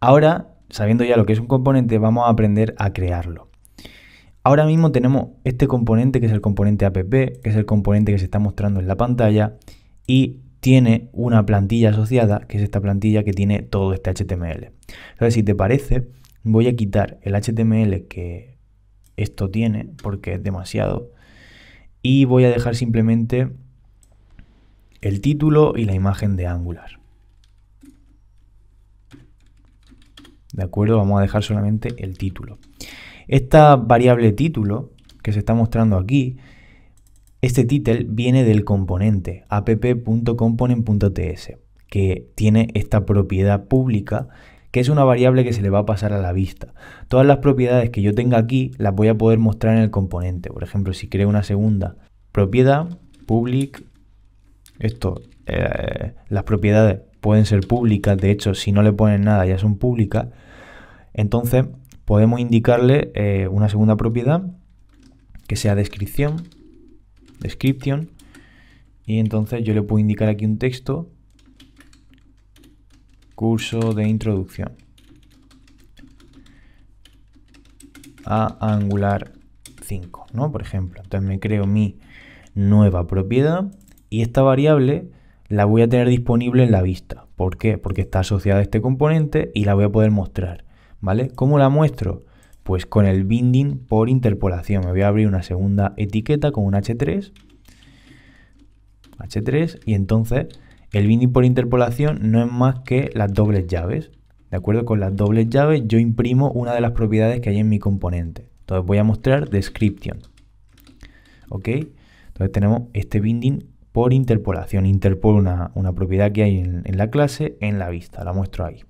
Ahora, sabiendo ya lo que es un componente, vamos a aprender a crearlo. Ahora mismo tenemos este componente que es el componente app, que es el componente que se está mostrando en la pantalla y tiene una plantilla asociada, que es esta plantilla que tiene todo este HTML. Entonces, si te parece, voy a quitar el HTML que esto tiene, porque es demasiado, y voy a dejar simplemente el título y la imagen de Angular. ¿De acuerdo? Vamos a dejar solamente el título. Esta variable título que se está mostrando aquí, este título viene del componente app.component.ts que tiene esta propiedad pública que es una variable que se le va a pasar a la vista. Todas las propiedades que yo tenga aquí las voy a poder mostrar en el componente. Por ejemplo, si creo una segunda propiedad public, esto, eh, las propiedades pueden ser públicas, de hecho si no le ponen nada ya son públicas, entonces podemos indicarle eh, una segunda propiedad que sea descripción, description, y entonces yo le puedo indicar aquí un texto, curso de introducción a Angular 5, ¿no? Por ejemplo, entonces me creo mi nueva propiedad y esta variable la voy a tener disponible en la vista. ¿Por qué? Porque está asociada a este componente y la voy a poder mostrar. ¿Vale? ¿Cómo la muestro? Pues con el binding por interpolación. Me voy a abrir una segunda etiqueta con un H3. H3 y entonces el binding por interpolación no es más que las dobles llaves. De acuerdo con las dobles llaves yo imprimo una de las propiedades que hay en mi componente. Entonces voy a mostrar description. ¿Ok? Entonces tenemos este binding por interpolación. interpola una, propiedad que hay en, la clase en la vista, la muestro ahí.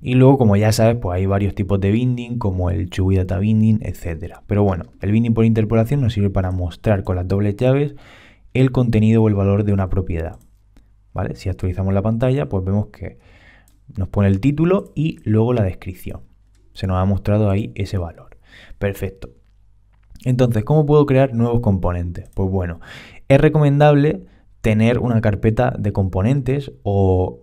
Y luego, como ya sabes, pues hay varios tipos de binding, como el chubidata Data Binding, etc. Pero bueno, el binding por interpolación nos sirve para mostrar con las dobles llaves el contenido o el valor de una propiedad. ¿Vale? Si actualizamos la pantalla, pues vemos que nos pone el título y luego la descripción. Se nos ha mostrado ahí ese valor. Perfecto. Entonces, ¿cómo puedo crear nuevos componentes? Pues bueno, es recomendable tener una carpeta de componentes o,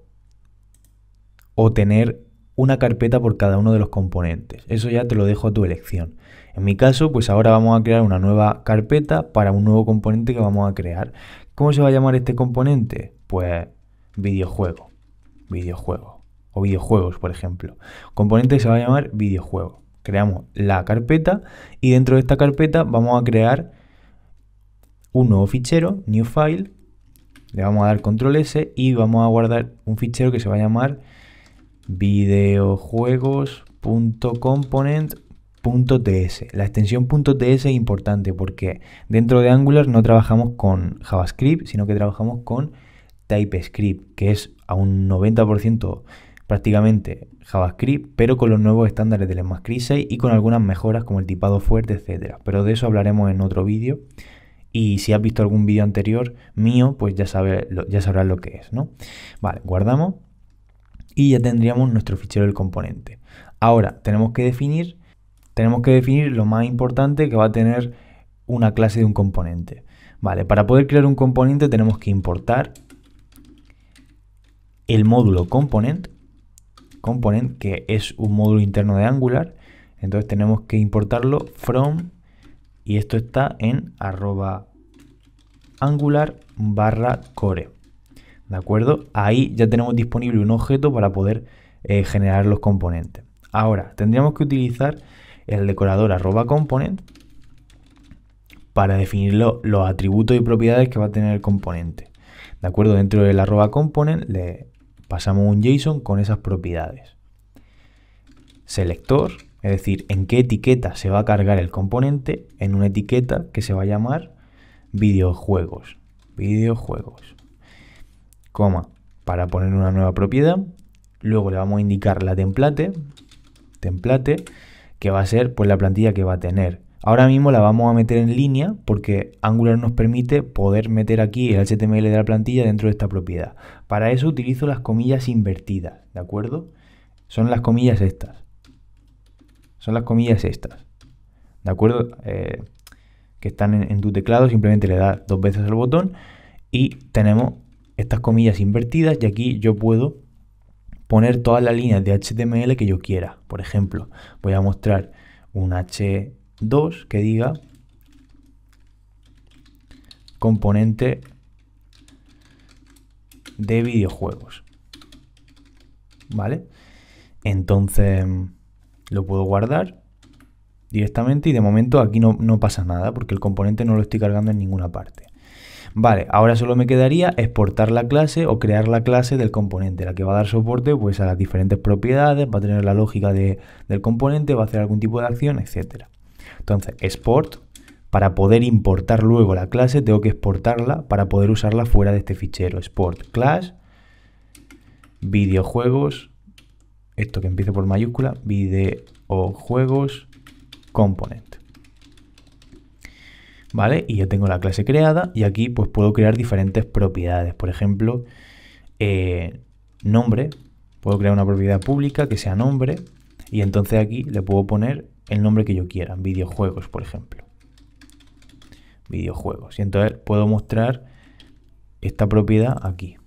o tener una carpeta por cada uno de los componentes. Eso ya te lo dejo a tu elección. En mi caso, pues ahora vamos a crear una nueva carpeta para un nuevo componente que vamos a crear. ¿Cómo se va a llamar este componente? Pues videojuego, videojuego o videojuegos, por ejemplo. Componente que se va a llamar videojuego creamos la carpeta y dentro de esta carpeta vamos a crear un nuevo fichero, new file, le vamos a dar control S y vamos a guardar un fichero que se va a llamar videojuegos.component.ts. La extensión .ts es importante porque dentro de Angular no trabajamos con JavaScript, sino que trabajamos con TypeScript, que es a un 90% prácticamente JavaScript, pero con los nuevos estándares del ECMAScript 6 y con algunas mejoras como el tipado fuerte, etcétera. Pero de eso hablaremos en otro vídeo. Y si has visto algún vídeo anterior mío, pues ya, ya sabrás lo que es, ¿no? Vale, guardamos y ya tendríamos nuestro fichero del componente. Ahora, tenemos que definir, tenemos que definir lo más importante que va a tener una clase de un componente. Vale, para poder crear un componente tenemos que importar el módulo component component, que es un módulo interno de Angular. Entonces tenemos que importarlo from, y esto está en arroba angular barra core. ¿De acuerdo? Ahí ya tenemos disponible un objeto para poder eh, generar los componentes. Ahora, tendríamos que utilizar el decorador arroba component para definir los atributos y propiedades que va a tener el componente. ¿De acuerdo? Dentro del arroba component le Pasamos un JSON con esas propiedades. Selector, es decir, en qué etiqueta se va a cargar el componente, en una etiqueta que se va a llamar videojuegos. Videojuegos. Coma, para poner una nueva propiedad. Luego le vamos a indicar la template, template, que va a ser pues, la plantilla que va a tener. Ahora mismo la vamos a meter en línea porque Angular nos permite poder meter aquí el HTML de la plantilla dentro de esta propiedad. Para eso utilizo las comillas invertidas, ¿de acuerdo? Son las comillas estas. Son las comillas estas. ¿De acuerdo? Eh, que están en, tu teclado, simplemente le das dos veces al botón y tenemos estas comillas invertidas y aquí yo puedo poner todas las líneas de HTML que yo quiera. Por ejemplo, voy a mostrar un H 2 que diga componente de videojuegos. ¿Vale? Entonces lo puedo guardar directamente y de momento aquí no, no, pasa nada porque el componente no lo estoy cargando en ninguna parte. Vale, ahora solo me quedaría exportar la clase o crear la clase del componente, la que va a dar soporte pues, a las diferentes propiedades, va a tener la lógica del componente, va a hacer algún tipo de acción, etcétera. Entonces, export, para poder importar luego la clase, tengo que exportarla para poder usarla fuera de este fichero. Export class, videojuegos, esto que empieza por mayúscula, videojuegos component. ¿Vale? Y ya tengo la clase creada y aquí pues puedo crear diferentes propiedades. Por ejemplo, eh, nombre. Puedo crear una propiedad pública que sea nombre y entonces aquí le puedo poner el nombre que yo quiera, videojuegos, por ejemplo. Videojuegos. Y entonces puedo mostrar esta propiedad aquí.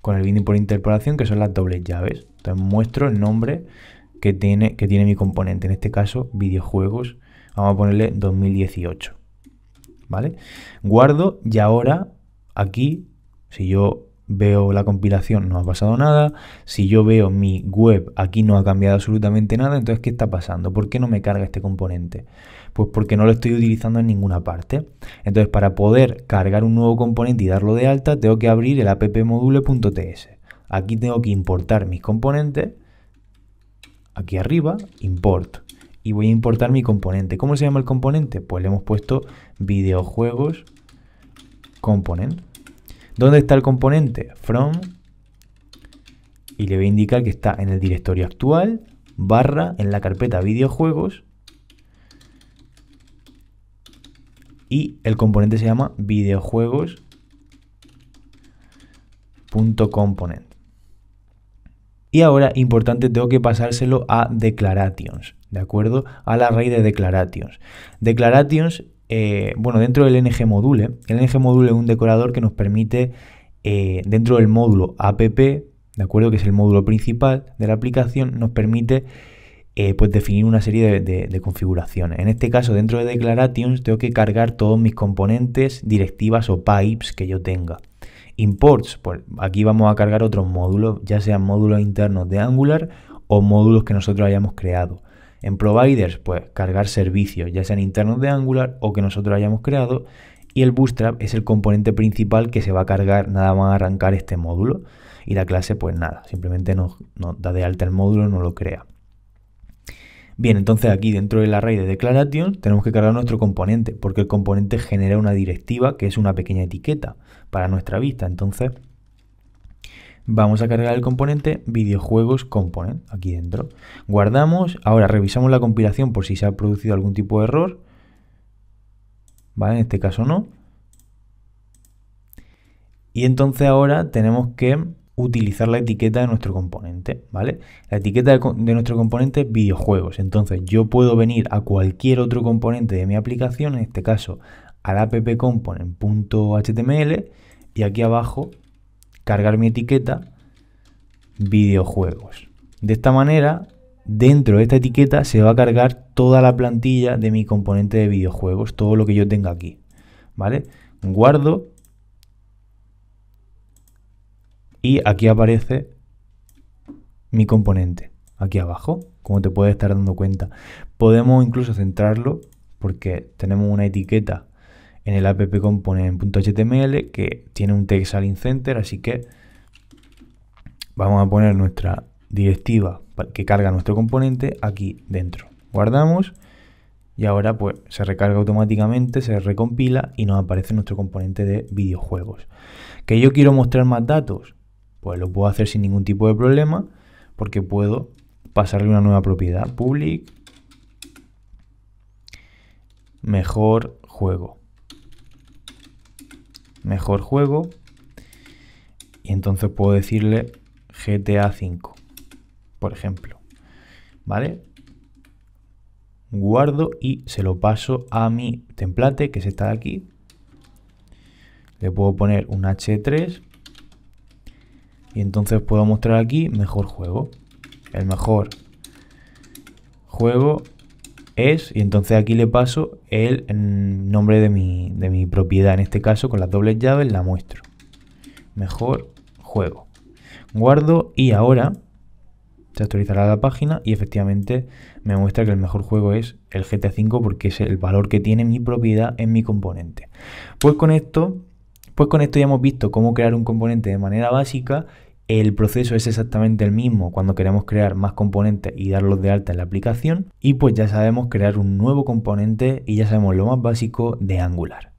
Con el binding por interpolación, que son las dobles llaves. Entonces muestro el nombre que tiene, que tiene mi componente. En este caso, videojuegos. Vamos a ponerle 2018. ¿Vale? Guardo y ahora aquí, si yo veo la compilación, no ha pasado nada. Si yo veo mi web, aquí no ha cambiado absolutamente nada. Entonces, ¿qué está pasando? ¿Por qué no me carga este componente? Pues porque no lo estoy utilizando en ninguna parte. Entonces, para poder cargar un nuevo componente y darlo de alta, tengo que abrir el appmodule.ts. Aquí tengo que importar mis componentes. Aquí arriba, import. Y voy a importar mi componente. ¿Cómo se llama el componente? Pues le hemos puesto videojuegos component ¿Dónde está el componente? From. Y le voy a indicar que está en el directorio actual, barra, en la carpeta videojuegos. Y el componente se llama videojuegos.component. Y ahora, importante, tengo que pasárselo a declarations, ¿de acuerdo? a la raíz de declarations. Declarations eh, bueno, dentro del NG el NG es un decorador que nos permite, eh, dentro del módulo app, ¿de acuerdo? Que es el módulo principal de la aplicación, nos permite eh, pues definir una serie de, configuraciones. En este caso, dentro de Declarations, tengo que cargar todos mis componentes, directivas o pipes que yo tenga. Imports, pues aquí vamos a cargar otros módulos, ya sean módulos internos de Angular o módulos que nosotros hayamos creado. En providers, pues cargar servicios, ya sean internos de Angular o que nosotros hayamos creado. Y el bootstrap es el componente principal que se va a cargar nada más arrancar este módulo. Y la clase, pues nada, simplemente nos, da de alta el módulo, no lo crea. Bien, entonces aquí dentro del array de declaración tenemos que cargar nuestro componente, porque el componente genera una directiva que es una pequeña etiqueta para nuestra vista. Entonces, Vamos a cargar el componente videojuegos component aquí dentro. Guardamos, ahora revisamos la compilación por si se ha producido algún tipo de error. ¿Vale? En este caso no. Y entonces ahora tenemos que utilizar la etiqueta de nuestro componente, ¿vale? La etiqueta de, nuestro componente es videojuegos. Entonces yo puedo venir a cualquier otro componente de mi aplicación, en este caso al app appcomponent.html y aquí abajo cargar mi etiqueta videojuegos. De esta manera, dentro de esta etiqueta se va a cargar toda la plantilla de mi componente de videojuegos, todo lo que yo tenga aquí. ¿Vale? Guardo. Y aquí aparece mi componente, aquí abajo, como te puedes estar dando cuenta. Podemos incluso centrarlo porque tenemos una etiqueta en el app component.html que tiene un text in center, así que vamos a poner nuestra directiva que carga nuestro componente aquí dentro. Guardamos y ahora pues se recarga automáticamente, se recompila y nos aparece nuestro componente de videojuegos. ¿Que yo quiero mostrar más datos? Pues lo puedo hacer sin ningún tipo de problema porque puedo pasarle una nueva propiedad, public, mejor juego mejor juego. Y entonces puedo decirle GTA 5, por ejemplo. ¿Vale? Guardo y se lo paso a mi template, que es esta aquí. Le puedo poner un H3. Y entonces puedo mostrar aquí mejor juego. El mejor juego es, y entonces aquí le paso el mm, nombre de mi, de mi propiedad, en este caso con las dobles llaves la muestro. Mejor juego. Guardo y ahora se actualizará la página y efectivamente me muestra que el mejor juego es el GTA 5 porque es el valor que tiene mi propiedad en mi componente. Pues con esto, pues con esto ya hemos visto cómo crear un componente de manera básica el proceso es exactamente el mismo cuando queremos crear más componentes y darlos de alta en la aplicación. Y pues ya sabemos crear un nuevo componente y ya sabemos lo más básico de Angular.